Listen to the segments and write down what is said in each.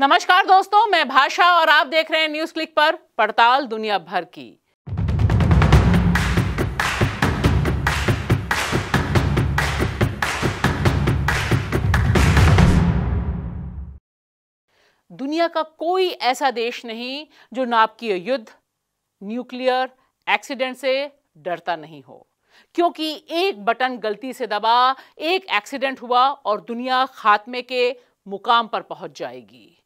नमस्कार दोस्तों मैं भाषा और आप देख रहे हैं न्यूज क्लिक पर पड़ताल दुनिया भर की दुनिया का कोई ऐसा देश नहीं जो नापकीय युद्ध न्यूक्लियर एक्सीडेंट से डरता नहीं हो क्योंकि एक बटन गलती से दबा एक एक्सीडेंट हुआ और दुनिया खात्मे के मुकाम पर पहुंच जाएगी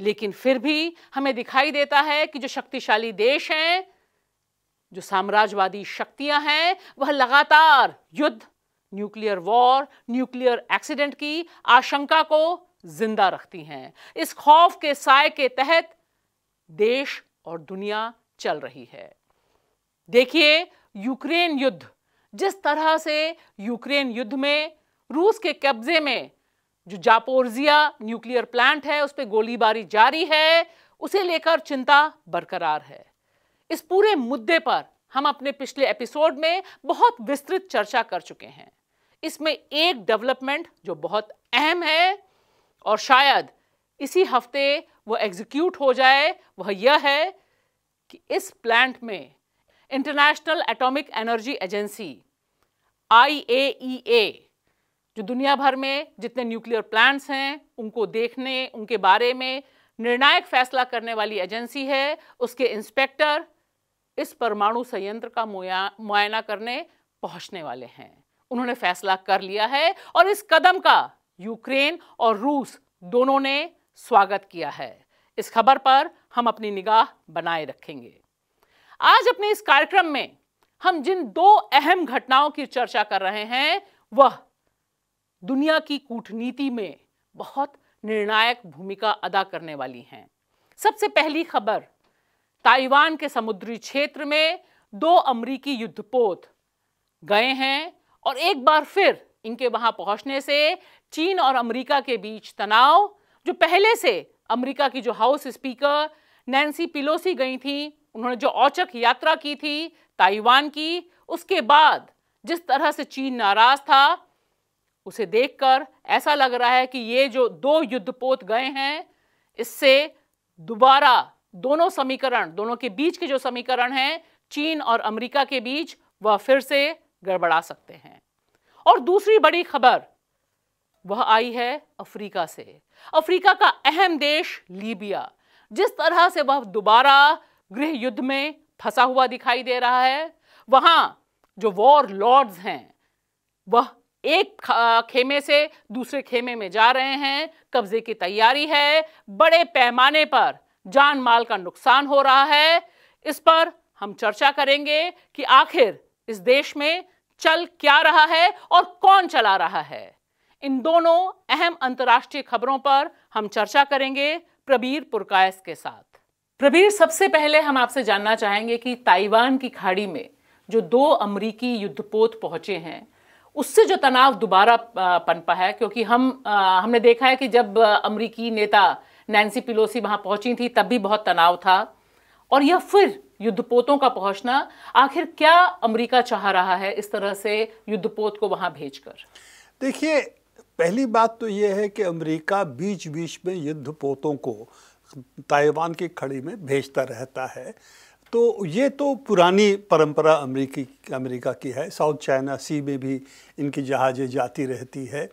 लेकिन फिर भी हमें दिखाई देता है कि जो शक्तिशाली देश हैं जो साम्राज्यवादी शक्तियां हैं वह लगातार युद्ध न्यूक्लियर वॉर न्यूक्लियर एक्सीडेंट की आशंका को जिंदा रखती हैं इस खौफ के साय के तहत देश और दुनिया चल रही है देखिए यूक्रेन युद्ध जिस तरह से यूक्रेन युद्ध में रूस के कब्जे में जो जापोर्जिया न्यूक्लियर प्लांट है उस पर गोलीबारी जारी है उसे लेकर चिंता बरकरार है इस पूरे मुद्दे पर हम अपने पिछले एपिसोड में बहुत विस्तृत चर्चा कर चुके हैं इसमें एक डेवलपमेंट जो बहुत अहम है और शायद इसी हफ्ते वह एग्जीक्यूट हो जाए वह यह है कि इस प्लांट में इंटरनेशनल एटॉमिक एनर्जी एजेंसी आई जो दुनिया भर में जितने न्यूक्लियर प्लांट्स हैं उनको देखने उनके बारे में निर्णायक फैसला करने वाली एजेंसी है उसके इंस्पेक्टर इस परमाणु संयंत्र का मुआयना करने पहुंचने वाले हैं उन्होंने फैसला कर लिया है और इस कदम का यूक्रेन और रूस दोनों ने स्वागत किया है इस खबर पर हम अपनी निगाह बनाए रखेंगे आज अपने इस कार्यक्रम में हम जिन दो अहम घटनाओं की चर्चा कर रहे हैं वह दुनिया की कूटनीति में बहुत निर्णायक भूमिका अदा करने वाली हैं सबसे पहली खबर ताइवान के समुद्री क्षेत्र में दो अमरीकी युद्धपोत गए हैं और एक बार फिर इनके वहां पहुंचने से चीन और अमेरिका के बीच तनाव जो पहले से अमेरिका की जो हाउस स्पीकर नैन्सी पिलोसी गई थी उन्होंने जो औचक यात्रा की थी ताइवान की उसके बाद जिस तरह से चीन नाराज था उसे देखकर ऐसा लग रहा है कि ये जो दो युद्धपोत गए हैं इससे दोबारा दोनों समीकरण दोनों के बीच के जो समीकरण हैं चीन और अमेरिका के बीच वह फिर से गड़बड़ा सकते हैं और दूसरी बड़ी खबर वह आई है अफ्रीका से अफ्रीका का अहम देश लीबिया जिस तरह से वह दोबारा गृह युद्ध में फंसा हुआ दिखाई दे रहा है वहां जो वॉर लॉर्ड्स हैं वह एक खेमे से दूसरे खेमे में जा रहे हैं कब्जे की तैयारी है बड़े पैमाने पर जान माल का नुकसान हो रहा है इस पर हम चर्चा करेंगे कि आखिर इस देश में चल क्या रहा है और कौन चला रहा है इन दोनों अहम अंतर्राष्ट्रीय खबरों पर हम चर्चा करेंगे प्रबीर पुरकायस के साथ प्रबीर सबसे पहले हम आपसे जानना चाहेंगे कि ताइवान की खाड़ी में जो दो अमरीकी युद्धपोत पहुंचे हैं उससे जो तनाव दोबारा पनपा है क्योंकि हम आ, हमने देखा है कि जब अमरीकी नेता नैन्सी पिलोसी वहाँ पहुँची थी तब भी बहुत तनाव था और यह फिर युद्धपोतों का पहुंचना आखिर क्या अमेरिका चाह रहा है इस तरह से युद्धपोत को वहां भेजकर देखिए पहली बात तो ये है कि अमेरिका बीच बीच में युद्धपोतों को ताइवान की खड़ी में भेजता रहता है तो ये तो पुरानी परंपरा अमेरिकी अमेरिका की है साउथ चाइना सी में भी इनकी जहाज़ें जाती रहती है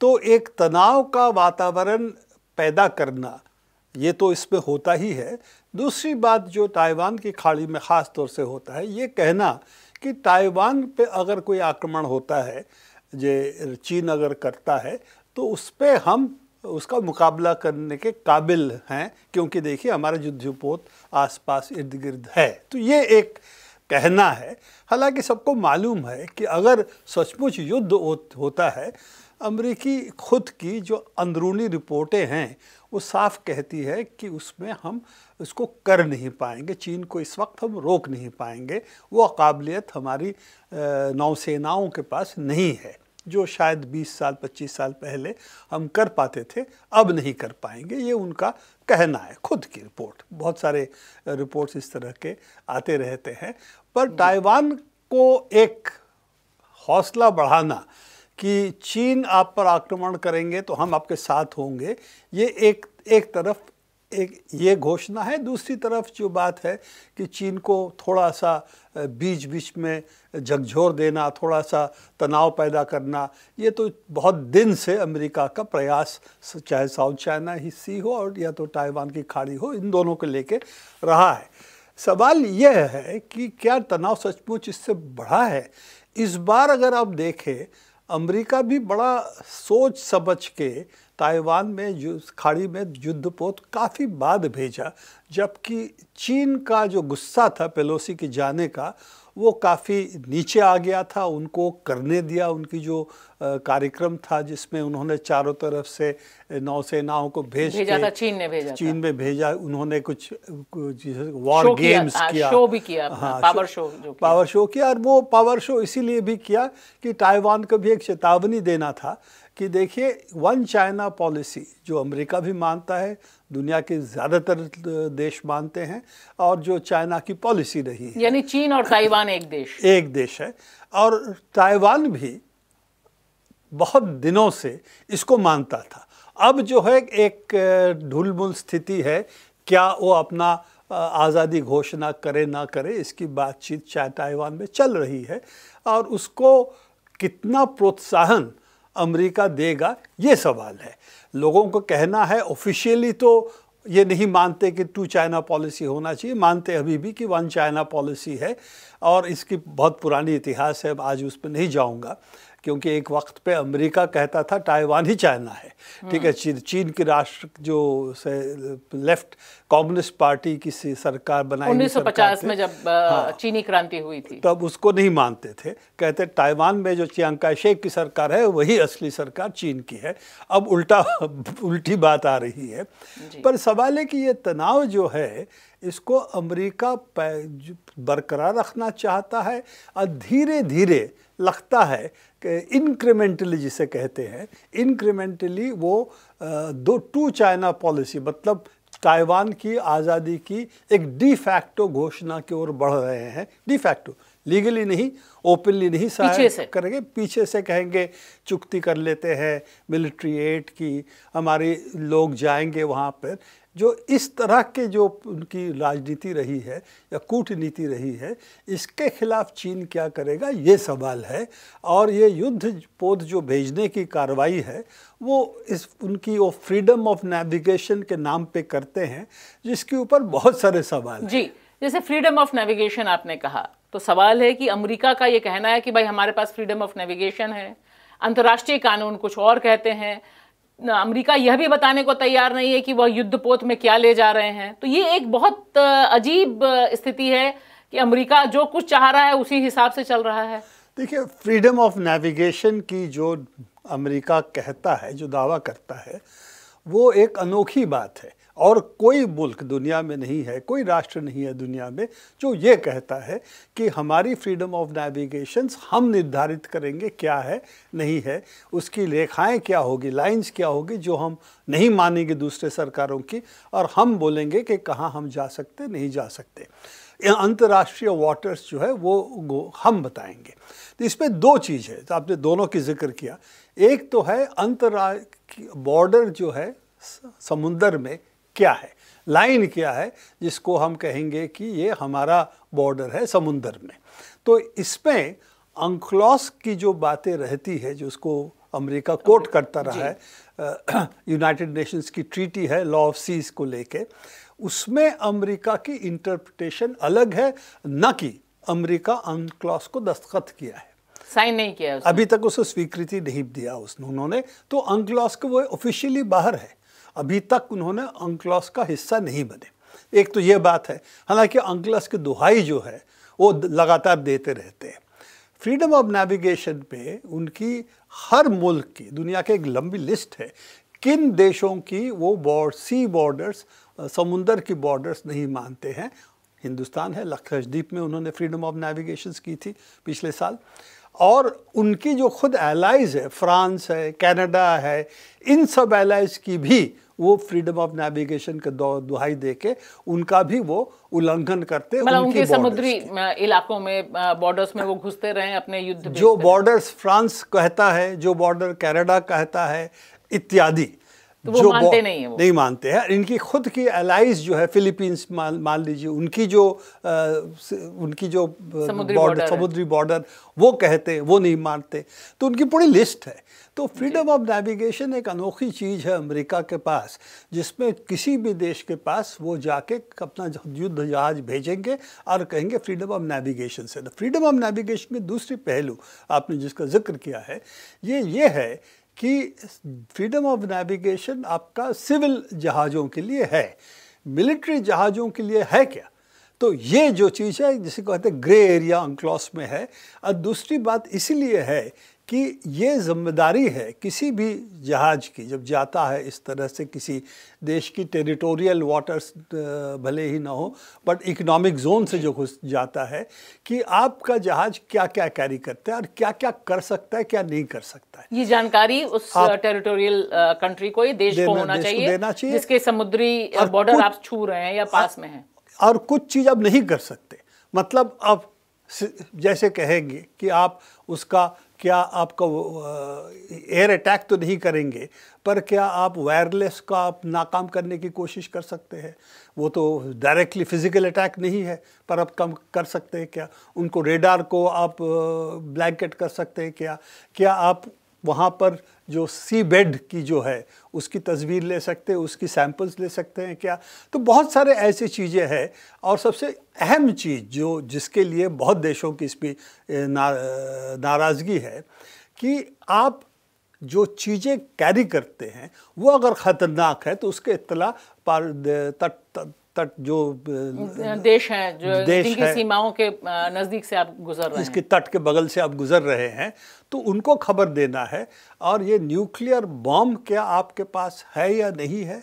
तो एक तनाव का वातावरण पैदा करना ये तो इसमें होता ही है दूसरी बात जो ताइवान की खाड़ी में ख़ास तौर से होता है ये कहना कि ताइवान पे अगर कोई आक्रमण होता है जे चीन अगर करता है तो उस पर हम उसका मुकाबला करने के काबिल हैं क्योंकि देखिए हमारा युद्धपोत आसपास इर्द गिर्द है तो ये एक कहना है हालांकि सबको मालूम है कि अगर सचमुच युद्ध होता है अमरीकी खुद की जो अंदरूनी रिपोर्टें हैं वो साफ कहती है कि उसमें हम उसको कर नहीं पाएंगे चीन को इस वक्त हम रोक नहीं पाएंगे वो काबिलियत हमारी नौसेनाओं के पास नहीं है जो शायद 20 साल 25 साल पहले हम कर पाते थे अब नहीं कर पाएंगे ये उनका कहना है खुद की रिपोर्ट बहुत सारे रिपोर्ट्स इस तरह के आते रहते हैं पर ताइवान को एक हौसला बढ़ाना कि चीन आप पर आक्रमण करेंगे तो हम आपके साथ होंगे ये एक एक तरफ एक ये घोषणा है दूसरी तरफ जो बात है कि चीन को थोड़ा सा बीच बीच में झकझोर देना थोड़ा सा तनाव पैदा करना ये तो बहुत दिन से अमेरिका का प्रयास चाहे साउथ चाइना ही सी हो और या तो ताइवान की खाड़ी हो इन दोनों को लेके रहा है सवाल यह है कि क्या तनाव सचमुच इससे बढ़ा है इस बार अगर आप देखें अमेरिका भी बड़ा सोच समझ के ताइवान में खाड़ी में युद्धपोत काफ़ी बाद भेजा जबकि चीन का जो गुस्सा था पेलोसी के जाने का वो काफ़ी नीचे आ गया था उनको करने दिया उनकी जो कार्यक्रम था जिसमें उन्होंने चारों तरफ से नौसेनाओं को भेज भेजा था चीन ने भेजा चीन में भेजा उन्होंने कुछ, कुछ वॉर गेम्स किया, किया शो भी किया हाँ, पावर शो जो किया। पावर शो किया और वो पावर शो इसीलिए भी किया कि ताइवान को भी एक चेतावनी देना था कि देखिए वन चाइना पॉलिसी जो अमेरिका भी मानता है दुनिया के ज़्यादातर देश मानते हैं और जो चाइना की पॉलिसी रही है यानी चीन और ताइवान एक देश एक देश है और ताइवान भी बहुत दिनों से इसको मानता था अब जो है एक ढुलमुल स्थिति है क्या वो अपना आज़ादी घोषणा करे ना करे इसकी बातचीत चाहे ताइवान में चल रही है और उसको कितना प्रोत्साहन अमेरिका देगा ये सवाल है लोगों को कहना है ऑफिशियली तो ये नहीं मानते कि टू चाइना पॉलिसी होना चाहिए मानते अभी भी कि वन चाइना पॉलिसी है और इसकी बहुत पुरानी इतिहास है आज उस पर नहीं जाऊँगा क्योंकि एक वक्त पे अमेरिका कहता था ताइवान ही चाइना है ठीक है चीन चीन की राष्ट्र जो से लेफ्ट कम्युनिस्ट पार्टी की सरकार बनाई उन्नीस सौ पचास में जब हाँ, चीनी क्रांति हुई थी तब उसको नहीं मानते थे कहते ताइवान में जो चियांका शेख की सरकार है वही असली सरकार चीन की है अब उल्टा उल्टी बात आ रही है पर सवाल है कि ये तनाव जो है इसको अमेरिका बरकरार रखना चाहता है और धीरे धीरे लगता है कि इंक्रीमेंटली जिसे कहते हैं इंक्रीमेंटली वो दो टू चाइना पॉलिसी मतलब ताइवान की आज़ादी की एक डी फैक्टो घोषणा की ओर बढ़ रहे हैं डी फैक्टो लीगली नहीं ओपनली नहीं सहायक करेंगे पीछे से कहेंगे चुक्ति कर लेते हैं मिलिट्री एड की हमारे लोग जाएंगे वहाँ पर जो इस तरह के जो उनकी राजनीति रही है या कूटनीति रही है इसके खिलाफ चीन क्या करेगा ये सवाल है और ये युद्ध पोध जो भेजने की कार्रवाई है वो इस उनकी वो फ्रीडम ऑफ नेविगेशन के नाम पे करते हैं जिसके ऊपर बहुत सारे सवाल जी जैसे फ्रीडम ऑफ नेविगेशन आपने कहा तो सवाल है कि अमरीका का ये कहना है कि भाई हमारे पास फ्रीडम ऑफ नेविगेशन है अंतर्राष्ट्रीय कानून कुछ और कहते हैं अमेरिका यह भी बताने को तैयार नहीं है कि वह युद्ध पोत में क्या ले जा रहे हैं तो ये एक बहुत अजीब स्थिति है कि अमेरिका जो कुछ चाह रहा है उसी हिसाब से चल रहा है देखिए फ्रीडम ऑफ नेविगेशन की जो अमेरिका कहता है जो दावा करता है वो एक अनोखी बात है और कोई मुल्क दुनिया में नहीं है कोई राष्ट्र नहीं है दुनिया में जो ये कहता है कि हमारी फ्रीडम ऑफ नेविगेशन हम निर्धारित करेंगे क्या है नहीं है उसकी रेखाएं क्या होगी लाइंस क्या होगी जो हम नहीं मानेंगे दूसरे सरकारों की और हम बोलेंगे कि कहाँ हम जा सकते नहीं जा सकते अंतर्राष्ट्रीय वाटर्स जो है वो हम बताएंगे तो इसमें दो चीज़ है तो आपने दोनों की जिक्र किया एक तो है अंतर्रा बॉर्डर जो है समुंदर में क्या है लाइन क्या है जिसको हम कहेंगे कि ये हमारा बॉर्डर है समुंदर में तो इसमें अंकलॉस की जो बातें रहती है जो उसको अमेरिका कोट करता रहा है यूनाइटेड नेशंस की ट्रीटी है लॉ ऑफ सीज को लेके उसमें अमेरिका की इंटरप्रिटेशन अलग है न कि अमेरिका अंकलॉस को दस्तखत किया है साइन नहीं किया उसने। अभी तक उसे स्वीकृति नहीं दिया उसने उन्होंने तो अंकलॉस को वो ऑफिशियली बाहर है अभी तक उन्होंने अंकलॉस का हिस्सा नहीं बने एक तो ये बात है हालांकि अंकलॉस की दुहाई जो है वो लगातार देते रहते हैं फ्रीडम ऑफ नेविगेशन पे उनकी हर मुल्क की दुनिया के एक लंबी लिस्ट है किन देशों की वो बॉर्ड सी बॉर्डर्स समुंदर की बॉर्डर्स नहीं मानते हैं हिंदुस्तान है लक्षद्वीप में उन्होंने फ्रीडम ऑफ नेविगेशन की थी पिछले साल और उनकी जो खुद एलाइज है फ्रांस है कनाडा है इन सब एलाइज की भी वो फ्रीडम ऑफ नेविगेशन के दुहाई दे के उनका भी वो उल्लंघन करते मतलब उनके समुद्री इलाकों में बॉर्डर्स में वो घुसते रहे अपने युद्ध जो बॉर्डर्स फ्रांस कहता है जो बॉर्डर कैनेडा कहता है इत्यादि तो वो मानते नहीं है वो नहीं मानते हैं इनकी खुद की अलाइज जो है फिलीपींस मान मान लीजिए उनकी जो आ, उनकी जो बॉर्डर समुद्री बॉर्डर वो कहते वो नहीं मानते तो उनकी पूरी लिस्ट है तो फ्रीडम ऑफ नेविगेशन एक अनोखी चीज़ है अमेरिका के पास जिसमें किसी भी देश के पास वो जाके अपना युद्ध जहाज भेजेंगे और कहेंगे फ्रीडम ऑफ नेविगेशन से फ्रीडम ऑफ नेविगेशन में दूसरी पहलू आपने जिसका जिक्र किया है ये ये है कि फ्रीडम ऑफ नेविगेशन आपका सिविल जहाज़ों के लिए है मिलिट्री जहाज़ों के लिए है क्या तो ये जो चीज़ है जिसे कहते हैं ग्रे एरिया अंक्लॉस में है और दूसरी बात इसीलिए है कि ये जिम्मेदारी है किसी भी जहाज़ की जब जाता है इस तरह से किसी देश की टेरिटोरियल वाटर्स भले ही ना हो बट इकोनॉमिक जोन से जो घुस जाता है कि आपका जहाज़ क्या क्या कैरी करता है और क्या क्या कर सकता है क्या नहीं कर सकता है ये जानकारी उस टेरिटोरियल कंट्री को देश को होना देश चाहिए, देना चाहिए जिसके समुद्री बॉर्डर आप छू रहे हैं या पास में है और कुछ चीज़ आप नहीं कर सकते मतलब अब जैसे कहेंगे कि आप उसका क्या आपको एयर अटैक तो नहीं करेंगे पर क्या आप वायरलेस का आप नाकाम करने की कोशिश कर सकते हैं वो तो डायरेक्टली फिज़िकल अटैक नहीं है पर आप कम कर सकते हैं क्या उनको रेडार को आप ब्लैंकेट कर सकते हैं क्या क्या आप वहाँ पर जो सी बेड की जो है उसकी तस्वीर ले सकते हैं उसकी सैंपल्स ले सकते हैं क्या तो बहुत सारे ऐसी चीज़ें हैं और सबसे अहम चीज़ जो जिसके लिए बहुत देशों की इस ना, नाराज़गी है कि आप जो चीज़ें कैरी करते हैं वो अगर ख़तरनाक है तो उसके इतला पार तट जो देश हैं जो देश है, सीमाओं के नज़दीक से आप गुजर रहे इसके तट के बगल से आप गुजर रहे हैं तो उनको खबर देना है और ये न्यूक्लियर बॉम्ब क्या आपके पास है या नहीं है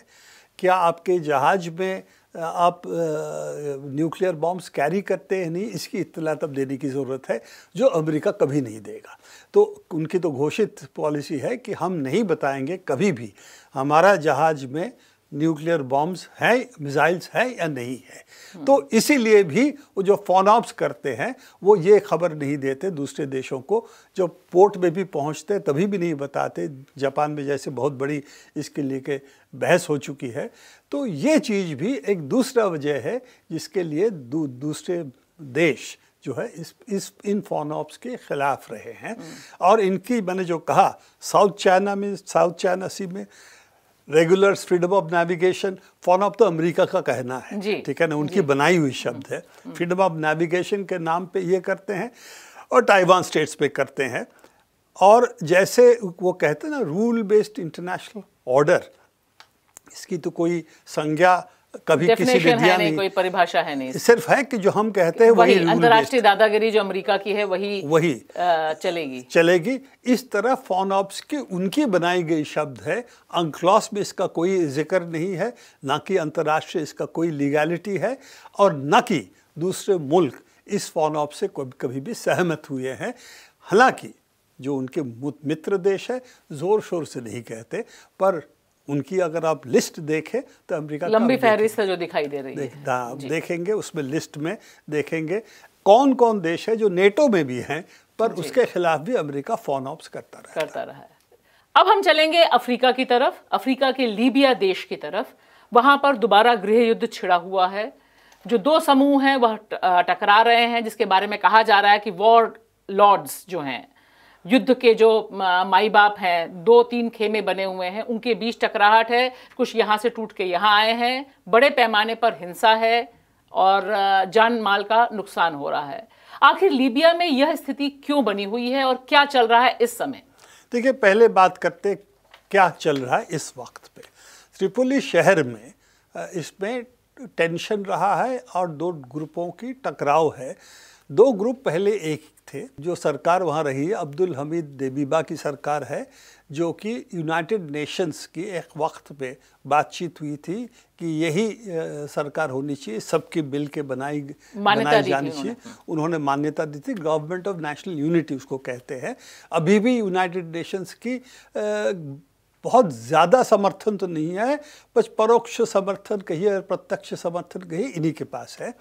क्या आपके जहाज़ में आप न्यूक्लियर बॉम्ब्स कैरी करते हैं नहीं इसकी इतला तब देने की ज़रूरत है जो अमेरिका कभी नहीं देगा तो उनकी तो घोषित पॉलिसी है कि हम नहीं बताएंगे कभी भी हमारा जहाज़ में न्यूक्लियर बॉम्ब्स हैं मिसाइल्स हैं या नहीं है तो इसीलिए भी वो जो फोनऑप्स करते हैं वो ये खबर नहीं देते दूसरे देशों को जो पोर्ट में भी पहुंचते तभी भी नहीं बताते जापान में जैसे बहुत बड़ी इसके लिए के बहस हो चुकी है तो ये चीज़ भी एक दूसरा वजह है जिसके लिए दू, दूसरे देश जो है इस इस इन ऑप्स के खिलाफ रहे हैं और इनकी मैंने जो कहा साउथ चाइना में साउथ चाइना सी में रेगुलर फ्रीडम ऑफ नेविगेशन फोन ऑफ तो अमेरिका का कहना है ठीक है ना उनकी बनाई हुई शब्द है फ्रीडम ऑफ नेविगेशन के नाम पे ये करते हैं और ताइवान स्टेट्स पे करते हैं और जैसे वो कहते हैं ना रूल बेस्ड इंटरनेशनल ऑर्डर इसकी तो कोई संज्ञा कभी किसी विद्या है नहीं, नहीं कोई परिभाषा है नहीं सिर्फ है कि जो हम कहते हैं वही, वही अंतर्राष्ट्रीय दादागिरी जो अमेरिका की है वही वही चलेगी चलेगी इस तरह फोन ऑप्स की उनकी बनाई गई शब्द है अंकलॉस में इसका कोई जिक्र नहीं है ना कि अंतर्राष्ट्रीय इसका कोई लीगैलिटी है और न कि दूसरे मुल्क इस फोन ऑप से कभी भी सहमत हुए हैं हालांकि जो उनके मित्र देश है ज़ोर शोर से नहीं कहते पर उनकी अगर आप लिस्ट देखें तो अमेरिका लंबी फहरिस्त जो दिखाई दे रही देख, है देखेंगे उसमें लिस्ट में देखेंगे कौन कौन देश है जो नेटो में भी हैं पर उसके खिलाफ भी अमेरिका फोन ऑप्स करता रहा करता रहा है अब हम चलेंगे अफ्रीका की तरफ अफ्रीका के लीबिया देश की तरफ वहां पर दोबारा गृह युद्ध छिड़ा हुआ है जो दो समूह हैं वह टकरा रहे हैं जिसके बारे में कहा जा रहा है कि वॉर लॉर्ड्स जो हैं युद्ध के जो माई बाप हैं दो तीन खेमे बने हुए हैं उनके बीच टकराहट है कुछ यहाँ से टूट के यहाँ आए हैं बड़े पैमाने पर हिंसा है और जान माल का नुकसान हो रहा है आखिर लीबिया में यह स्थिति क्यों बनी हुई है और क्या चल रहा है इस समय देखिए पहले बात करते क्या चल रहा है इस वक्त पे त्रिपोली शहर में इसमें टेंशन रहा है और दो ग्रुपों की टकराव है दो ग्रुप पहले एक थे जो सरकार वहाँ रही है अब्दुल हमीद देबीबा की सरकार है जो कि यूनाइटेड नेशंस की एक वक्त पे बातचीत हुई थी कि यही सरकार होनी चाहिए सबके मिल के बनाई बनाई जानी चाहिए उन्होंने मान्यता दी थी गवर्नमेंट ऑफ नेशनल यूनिटी उसको कहते हैं अभी भी यूनाइटेड नेशंस की बहुत ज़्यादा समर्थन तो नहीं है बस परोक्ष समर्थन कहिए प्रत्यक्ष समर्थन कहिए इन्हीं के पास है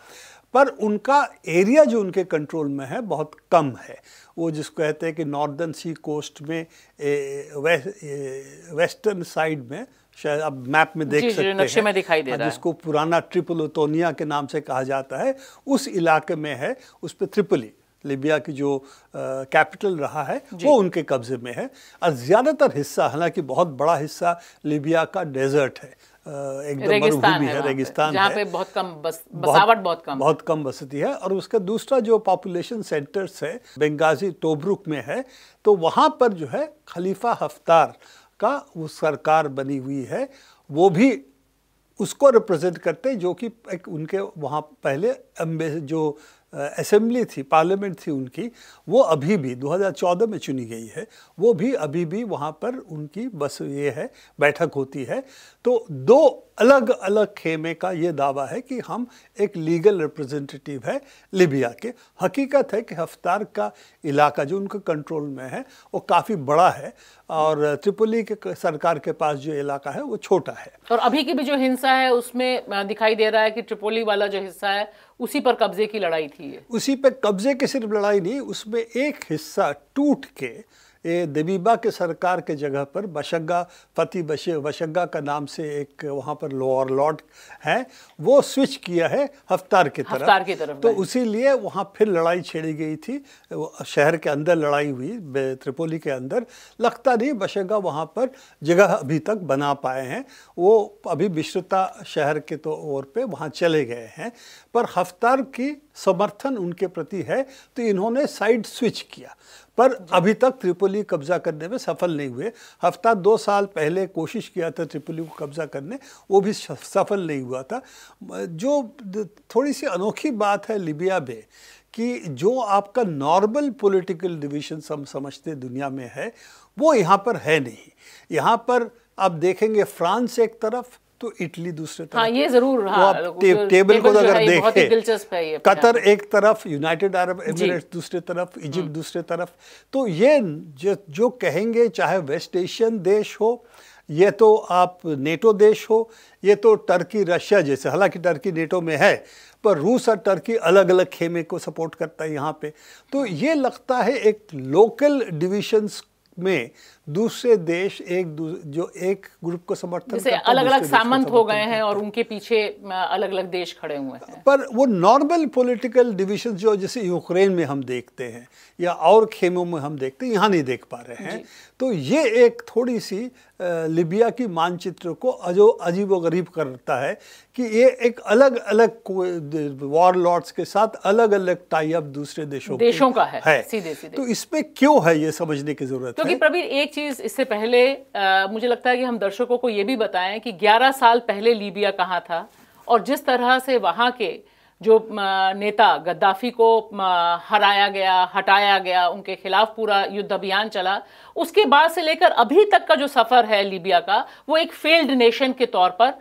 पर उनका एरिया जो उनके कंट्रोल में है बहुत कम है वो जिसको कहते हैं कि नॉर्दर्न सी कोस्ट में ए, वे, ए, वेस्टर्न साइड में शायद अब मैप में देख जी, सकते हैं में दिखाई दे हाँ, रहा जिसको पुराना ट्रिपल ओतोनिया के नाम से कहा जाता है उस इलाके में है उस पर त्रिपली लिबिया की जो कैपिटल रहा है वो उनके कब्ज़े में है और ज़्यादातर हिस्सा हालांकि बहुत बड़ा हिस्सा लिबिया का डेजर्ट है एकदम मरुभूमि है रेगिस्तान है पे बहुत कम बस बसावट बहुत कम बहुत कम बसती है और उसका दूसरा जो पॉपुलेशन सेंटर्स है बेंगाजी टोब्रुक में है तो वहाँ पर जो है खलीफा हफ्तार का वो सरकार बनी हुई है वो भी उसको रिप्रेजेंट करते जो कि एक उनके वहाँ पहले जो असेंबली थी पार्लियामेंट थी उनकी वो अभी भी 2014 में चुनी गई है वो भी अभी भी वहाँ पर उनकी बस ये है बैठक होती है तो दो अलग अलग खेमे का ये दावा है कि हम एक लीगल रिप्रेजेंटेटिव है लिबिया के हकीकत है कि हफ्तार का इलाका जो उनके कंट्रोल में है वो काफ़ी बड़ा है और त्रिपुली के सरकार के पास जो इलाका है वो छोटा है और अभी की भी जो हिंसा है उसमें दिखाई दे रहा है कि त्रिपोली वाला जो हिस्सा है उसी पर कब्जे की लड़ाई थी उसी पर कब्जे की सिर्फ लड़ाई नहीं उसमें एक हिस्सा टूट के ये दबीबा के सरकार के जगह पर बशग्गा पति बश बशग्गा का नाम से एक वहाँ पर लोअर लॉर्ड है वो स्विच किया है हफ्तार की तरफ हफ्तार की तरफ तो उसी लिए वहाँ फिर लड़ाई छेड़ी गई थी शहर के अंदर लड़ाई हुई त्रिपोली के अंदर लगता नहीं बशग्गा वहाँ पर जगह अभी तक बना पाए हैं वो अभी बिश्रता शहर के तो ओर पे वहाँ चले गए हैं पर हफ्तार की समर्थन उनके प्रति है तो इन्होंने साइड स्विच किया पर अभी तक त्रिपोली त्रिपोली कब्जा करने में सफल नहीं हुए हफ्ता दो साल पहले कोशिश किया था त्रिपोली को कब्जा करने वो भी सफल नहीं हुआ था जो थोड़ी सी अनोखी बात है लिबिया में कि जो आपका नॉर्मल पॉलिटिकल डिवीजन हम समझते दुनिया में है वो यहाँ पर है नहीं यहाँ पर आप देखेंगे फ्रांस एक तरफ तो इटली दूसरे हाँ, तरफ हाँ, ये जरूर हाँ, तो आप टे, टेबल, टेबल को अगर देखें कतर एक तरफ यूनाइटेड अरब एमिरेट्स दूसरे तरफ हम्म। इजिप्ट दूसरे तरफ तो ये जो, जो कहेंगे चाहे वेस्ट एशियन देश हो ये तो आप नेटो देश हो ये तो टर्की रशिया जैसे हालांकि टर्की नेटो में है पर रूस और टर्की अलग अलग खेमे को सपोर्ट करता है यहाँ पे तो ये लगता है एक लोकल डिविशंस में दूसरे देश एक जो एक ग्रुप को समर्थन जैसे अलग अलग सामंत हो गए हैं और उनके पीछे अलग अलग देश खड़े हुए हैं पर वो नॉर्मल पॉलिटिकल डिविजन जो जैसे यूक्रेन में हम देखते हैं या और खेमों में हम देखते हैं यहाँ नहीं देख पा रहे हैं तो ये एक थोड़ी सी लिबिया की मानचित्र को अजो अजीब व गरीब करता है कि ये एक अलग अलग वॉर लॉर्ड्स के साथ अलग अलग टाई अप दूसरे देशों देशों का है, है। सीधे सीधे तो इसमें क्यों है ये समझने की जरूरत है क्योंकि प्रवीर एक चीज़ इससे पहले आ, मुझे लगता है कि हम दर्शकों को यह भी बताएं कि 11 साल पहले लीबिया कहाँ था और जिस तरह से वहां के जो नेता गद्दाफी को हराया गया हटाया गया उनके खिलाफ पूरा युद्ध अभियान चला उसके बाद से लेकर अभी तक का जो सफ़र है लीबिया का वो एक फेल्ड नेशन के तौर पर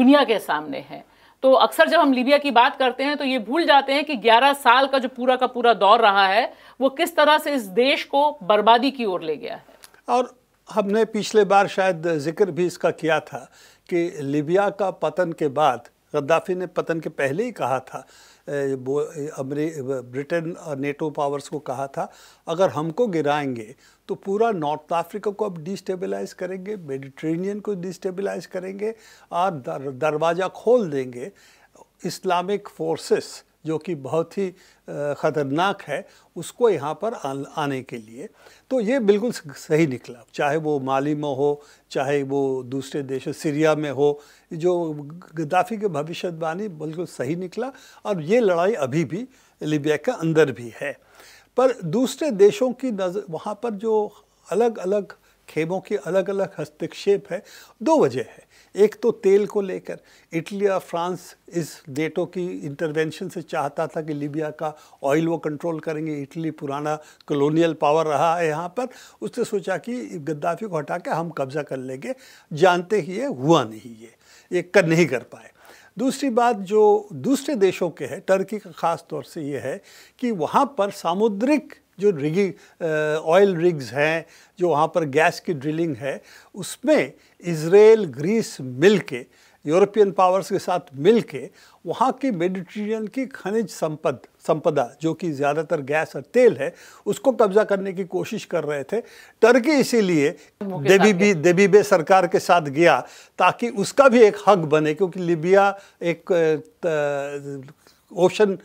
दुनिया के सामने है तो अक्सर जब हम लीबिया की बात करते हैं तो ये भूल जाते हैं कि 11 साल का जो पूरा का पूरा दौर रहा है वो किस तरह से इस देश को बर्बादी की ओर ले गया है और हमने पिछले बार शायद जिक्र भी इसका किया था कि लीबिया का पतन के बाद गद्दाफी ने पतन के पहले ही कहा था वो अमरी ब्रिटेन और नेटो पावर्स को कहा था अगर हमको गिराएंगे तो पूरा नॉर्थ अफ्रीका को अब डिस्टेबलाइज करेंगे मेडिट्रेनियन को डिस्टेबलाइज करेंगे और दर, दरवाज़ा खोल देंगे इस्लामिक फोर्सेस जो कि बहुत ही ख़तरनाक है उसको यहाँ पर आने के लिए तो ये बिल्कुल सही निकला चाहे वो माली में हो चाहे वो दूसरे देश सीरिया में हो जो गद्दाफी के भविष्यवाणी बिल्कुल सही निकला और ये लड़ाई अभी भी लीबिया के अंदर भी है पर दूसरे देशों की नज़र वहाँ पर जो अलग अलग खेमों की अलग अलग हस्तक्षेप है दो वजह है एक तो तेल को लेकर इटली और फ्रांस इस डेटो की इंटरवेंशन से चाहता था कि लीबिया का ऑयल वो कंट्रोल करेंगे इटली पुराना कॉलोनियल पावर रहा है यहाँ पर उसने सोचा कि गद्दाफी को हटा के हम कब्ज़ा कर लेंगे जानते ही ये हुआ नहीं ये ये कर नहीं कर पाए दूसरी बात जो दूसरे देशों के है टर्की का ख़ास तौर से ये है कि वहाँ पर सामुद्रिक जो रिगी ऑयल रिग्स हैं जो वहाँ पर गैस की ड्रिलिंग है उसमें इसराइल ग्रीस मिल के यूरोपियन पावर्स के साथ मिल के वहाँ की मेडिटेरियन की खनिज संपद संपदा जो कि ज़्यादातर गैस और तेल है उसको कब्जा करने की कोशिश कर रहे थे टर्की इसीलिए देबीबी देबीबे सरकार के साथ गया ताकि उसका भी एक हक बने क्योंकि लिबिया एक ओशन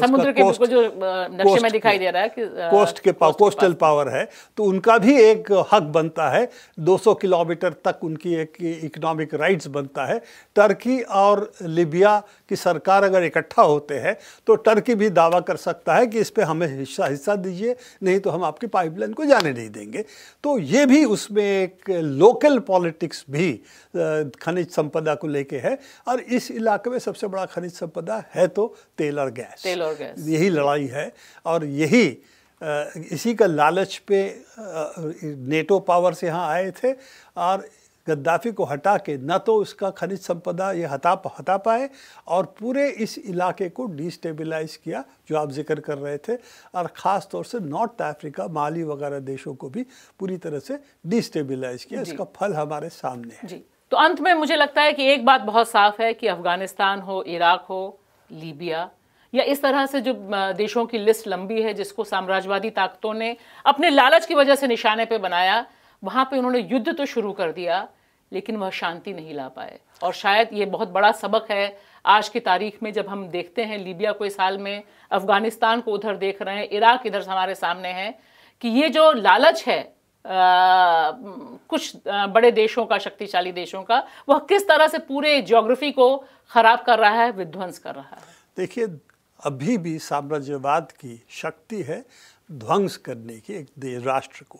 समुद्र के कोस्ट, जो नक्शे में दिखाई दे रहा है कि कोस्ट के पावर कोस्टल पावर है तो उनका भी एक हक बनता है 200 किलोमीटर तक उनकी एक इकोनॉमिक राइट्स बनता है टर्की और लिबिया की सरकार अगर इकट्ठा होते हैं तो टर्की भी दावा कर सकता है कि इस पर हमें हिस्सा हिस्सा दीजिए नहीं तो हम आपकी पाइपलाइन को जाने नहीं देंगे तो ये भी उसमें एक लोकल पॉलिटिक्स भी खनिज संपदा को लेके है और इस इलाके में सबसे बड़ा खनिज संपदा है तो तेल और गैस तेल और गैस यही लड़ाई है और यही इसी का लालच पे नेटो पावर से यहाँ आए थे और गद्दाफी को हटा के न तो उसका खनिज संपदा ये हटा हटा पाए और पूरे इस इलाके को डिस्टेबलाइज किया जो आप जिक्र कर रहे थे और ख़ास तौर से नॉर्थ अफ्रीका माली वगैरह देशों को भी पूरी तरह से डिस्टेबलाइज किया इसका फल हमारे सामने है जी तो अंत में मुझे लगता है कि एक बात बहुत साफ है कि अफ़गानिस्तान हो इराक हो लीबिया या इस तरह से जो देशों की लिस्ट लंबी है जिसको साम्राज्यवादी ताकतों ने अपने लालच की वजह से निशाने पर बनाया वहाँ पर उन्होंने युद्ध तो शुरू कर दिया लेकिन वह शांति नहीं ला पाए और शायद ये बहुत बड़ा सबक है आज की तारीख में जब हम देखते हैं लीबिया को इस हाल में अफ़गानिस्तान को उधर देख रहे हैं इराक इधर हमारे सामने है कि ये जो लालच है आ, कुछ बड़े देशों का शक्तिशाली देशों का वह किस तरह से पूरे ज्योग्राफी को ख़राब कर रहा है विध्वंस कर रहा है देखिए अभी भी साम्राज्यवाद की शक्ति है ध्वंस करने की एक राष्ट्र को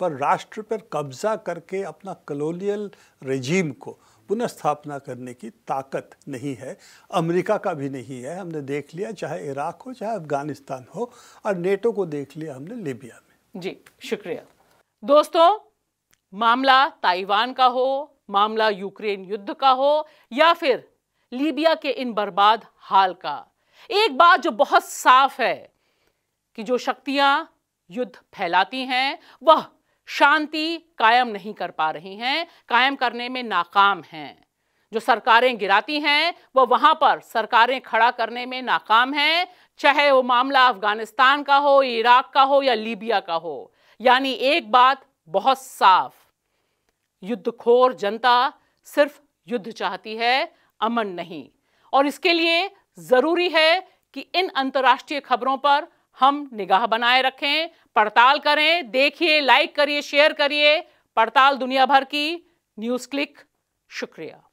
पर राष्ट्र पर कब्जा करके अपना कलोनियल रेजीम को पुनर्स्थापना करने की ताकत नहीं है अमेरिका का भी नहीं है हमने देख लिया चाहे इराक हो चाहे अफगानिस्तान हो और नेटो को देख लिया हमने लीबिया में जी शुक्रिया दोस्तों मामला ताइवान का हो मामला यूक्रेन युद्ध का हो या फिर लीबिया के इन बर्बाद हाल का एक बात जो बहुत साफ है कि जो शक्तियां युद्ध फैलाती हैं वह शांति कायम नहीं कर पा रही हैं कायम करने में नाकाम हैं जो सरकारें गिराती हैं वह वहां पर सरकारें खड़ा करने में नाकाम हैं चाहे वो मामला अफगानिस्तान का हो इराक का हो या लीबिया का हो यानी एक बात बहुत साफ युद्धखोर जनता सिर्फ युद्ध चाहती है अमन नहीं और इसके लिए ज़रूरी है कि इन अंतर्राष्ट्रीय खबरों पर हम निगाह बनाए रखें पड़ताल करें देखिए लाइक करिए शेयर करिए पड़ताल दुनिया भर की न्यूज़ क्लिक शुक्रिया